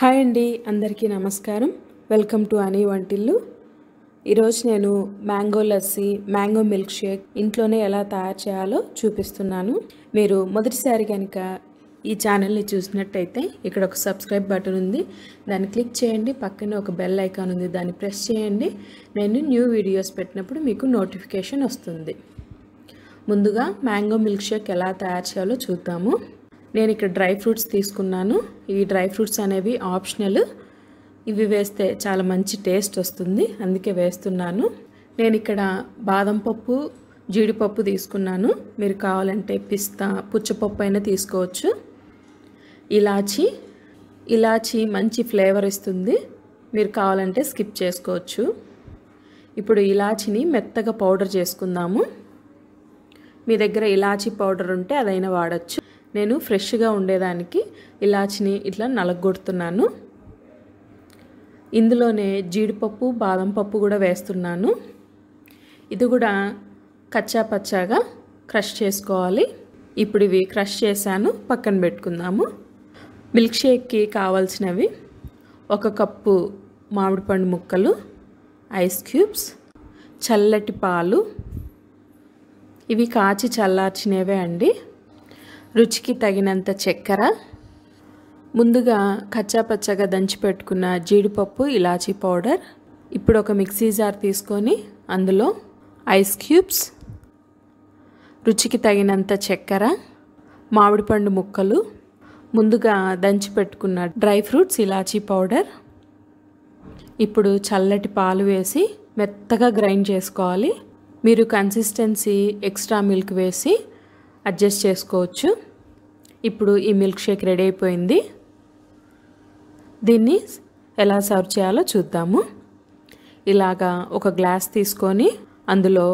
hi అండి అందరికీ నమస్కారం వెల్కమ్ టు అనీ వంటిల్లు ఈరోజు నేను mango lassi mango milk shake ఇంట్లోనే ఎలా తయారు చేయాలో చూపిస్తున్నాను మీరు మొదటిసారి కనుక ఈ ఛానల్ని చూసినట్టయితే ఇక్కడ ఒక సబ్స్క్రైబ్ బటన్ ఉంది దాన్ని క్లిక్ చేయండి పక్కనే ఒక బెల్ ఐకాన్ ఉంది దాన్ని ప్రెస్ చేయండి నేను న్యూ వీడియోస్ పెట్టినప్పుడు మీకు నోటిఫికేషన్ వస్తుంది ముందుగా మ్యాంగో మిల్క్ షేక్ ఎలా తయారు చేయాలో చూద్దాము నేను ఇక్కడ డ్రై ఫ్రూట్స్ తీసుకున్నాను ఈ డ్రై ఫ్రూట్స్ అనేవి ఆప్షనల్ ఇవి వేస్తే చాలా మంచి టేస్ట్ వస్తుంది అందుకే వేస్తున్నాను నేను ఇక్కడ బాదం పప్పు జీడిపప్పు తీసుకున్నాను మీరు కావాలంటే పిస్తా పుచ్చపప్పు అయినా తీసుకోవచ్చు ఇలాచి ఇలాచి మంచి ఫ్లేవర్ ఇస్తుంది మీరు కావాలంటే స్కిప్ చేసుకోవచ్చు ఇప్పుడు ఇలాచిని మెత్తగా పౌడర్ చేసుకుందాము మీ దగ్గర ఇలాచి పౌడర్ ఉంటే అదైనా వాడచ్చు నేను ఫ్రెష్గా ఉండేదానికి ఇలాచిని ఇట్లా నలగొడుతున్నాను ఇందులోనే జీడిపప్పు బాదం పప్పు కూడా వేస్తున్నాను ఇది కూడా కచ్చా పచ్చాగా క్రష్ చేసుకోవాలి ఇప్పుడు ఇవి క్రష్ చేశాను పక్కన పెట్టుకుందాము మిల్క్ షేక్కి కావాల్సినవి ఒక కప్పు మామిడిపండు ముక్కలు ఐస్ క్యూబ్స్ చల్లటి పాలు ఇవి కాచి చల్లార్చినవే అండి రుచికి తగినంత చక్కెర ముందుగా కచ్చాపచ్చగా దంచిపెట్టుకున్న జీడిపప్పు ఇలాచీ పౌడర్ ఇప్పుడు ఒక మిక్సీ జార్ తీసుకొని అందులో ఐస్ క్యూబ్స్ రుచికి తగినంత చక్కెర మామిడిపండు ముక్కలు ముందుగా దంచి పెట్టుకున్న డ్రై ఫ్రూట్స్ ఇలాచీ పౌడర్ ఇప్పుడు చల్లటి పాలు వేసి మెత్తగా గ్రైండ్ చేసుకోవాలి మీరు కన్సిస్టెన్సీ ఎక్స్ట్రా మిల్క్ వేసి అడ్జస్ట్ చేసుకోవచ్చు ఇప్పుడు ఈ మిల్క్ షేక్ రెడీ అయిపోయింది దీన్ని ఎలా సర్వ్ చేయాలో చూద్దాము ఇలాగా ఒక గ్లాస్ తీసుకొని అందులో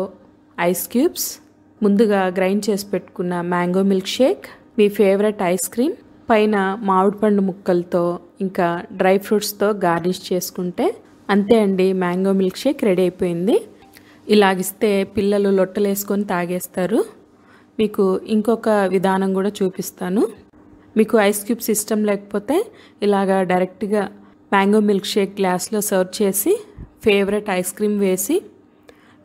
ఐస్ క్యూబ్స్ ముందుగా గ్రైండ్ చేసి పెట్టుకున్న మ్యాంగో మిల్క్ షేక్ మీ ఫేవరెట్ ఐస్ క్రీమ్ పైన మామిడి పండు ముక్కలతో ఇంకా డ్రై ఫ్రూట్స్తో గార్నిష్ చేసుకుంటే అంతే అండి మ్యాంగో మిల్క్ షేక్ రెడీ అయిపోయింది ఇలాగిస్తే పిల్లలు లొట్టలేసుకొని తాగేస్తారు మీకు ఇంకొక విధానం కూడా చూపిస్తాను మీకు ఐస్ క్యూబ్స్ ఇష్టం లేకపోతే ఇలాగ డైరెక్ట్గా మ్యాంగో మిల్క్ షేక్ గ్లాస్లో సర్వ్ చేసి ఫేవరెట్ ఐస్ క్రీమ్ వేసి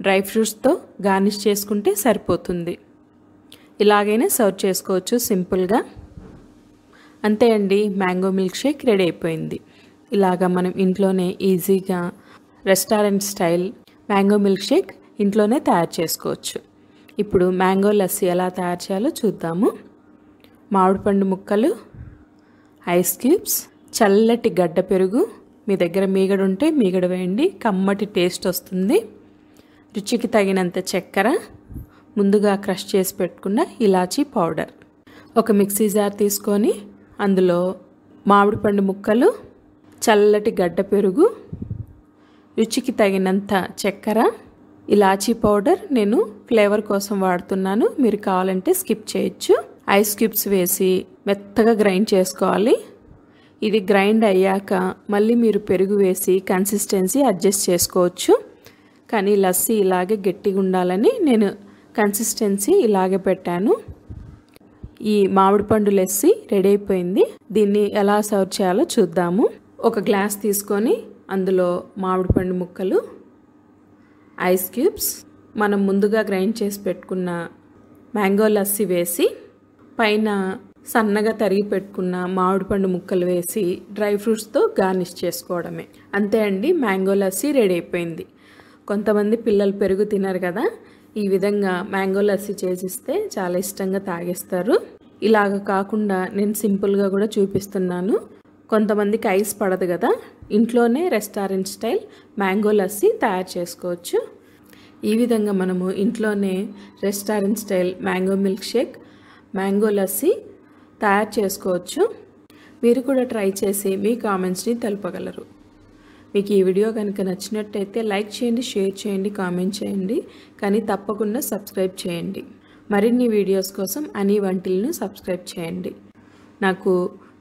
డ్రై ఫ్రూట్స్తో గార్నిష్ చేసుకుంటే సరిపోతుంది ఇలాగైనా సర్వ్ చేసుకోవచ్చు సింపుల్గా అంతే అండి మ్యాంగో మిల్క్ షేక్ రెడీ అయిపోయింది ఇలాగా మనం ఇంట్లోనే ఈజీగా restaurant style mango milk shake ఇంట్లోనే తయారు చేసుకోవచ్చు ఇప్పుడు మ్యాంగో లస్సీ ఎలా తయారు చేయాలో చూద్దాము మామిడిపండు ముక్కలు ఐస్ క్యూబ్స్ చల్లటి గడ్డ పెరుగు మీ దగ్గర మీగడ ఉంటే మీగడ వేయండి కమ్మటి టేస్ట్ వస్తుంది రుచికి తగినంత చక్కెర ముందుగా క్రష్ చేసి పెట్టుకున్న ఇలాచీ పౌడర్ ఒక మిక్సీ జార్ తీసుకొని అందులో మామిడిపండు ముక్కలు చల్లటి గడ్డ పెరుగు రుచికి తగినంత చక్కెర ఇలాచీ పౌడర్ నేను ఫ్లేవర్ కోసం వాడుతున్నాను మీరు కావాలంటే స్కిప్ చేయొచ్చు ఐస్ క్యూబ్స్ వేసి మెత్తగా గ్రైండ్ చేసుకోవాలి ఇది గ్రైండ్ అయ్యాక మళ్ళీ మీరు పెరుగు వేసి కన్సిస్టెన్సీ అడ్జస్ట్ చేసుకోవచ్చు కానీ లస్సీ ఇలాగే గట్టిగా ఉండాలని నేను కన్సిస్టెన్సీ ఇలాగే పెట్టాను ఈ మామిడి పండు లెస్సి రెడీ అయిపోయింది దీన్ని ఎలా సర్వ్ చేయాలో చూద్దాము ఒక గ్లాస్ తీసుకొని అందులో మామిడి పండు ముక్కలు ఐస్ క్యూబ్స్ మనం ముందుగా గ్రైండ్ చేసి పెట్టుకున్న మ్యాంగో లస్సి వేసి పైన సన్నగా తరిగి పెట్టుకున్న మామిడి పండు ముక్కలు వేసి డ్రై ఫ్రూట్స్తో గార్నిష్ చేసుకోవడమే అంతే అండి మ్యాంగో లస్సీ రెడీ అయిపోయింది కొంతమంది పిల్లలు పెరుగు తినరు కదా ఈ విధంగా మ్యాంగో లస్సీ చేసిస్తే చాలా ఇష్టంగా తాగేస్తారు ఇలాగ కాకుండా నేను సింపుల్గా కూడా చూపిస్తున్నాను కొంతమందికి ఐస్ పడదు కదా ఇంట్లోనే రెస్టారెంట్ స్టైల్ మ్యాంగో లస్సీ తయారు చేసుకోవచ్చు ఈ విధంగా మనము ఇంట్లోనే restaurant style mango milk shake mango lassi తయారు చేసుకోవచ్చు మీరు కూడా ట్రై చేసి మీ కామెంట్స్ని తెలుపగలరు మీకు ఈ వీడియో కనుక నచ్చినట్టయితే లైక్ చేయండి షేర్ చేయండి కామెంట్ చేయండి కానీ తప్పకుండా సబ్స్క్రైబ్ చేయండి మరిన్ని వీడియోస్ కోసం అనీ వంటిల్ని సబ్స్క్రైబ్ చేయండి నాకు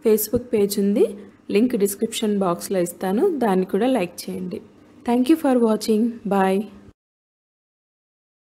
ఫేస్బుక్ పేజ్ ఉంది లింక్ డిస్క్రిప్షన్ బాక్స్లో ఇస్తాను దాన్ని కూడా లైక్ చేయండి thank you for watching bye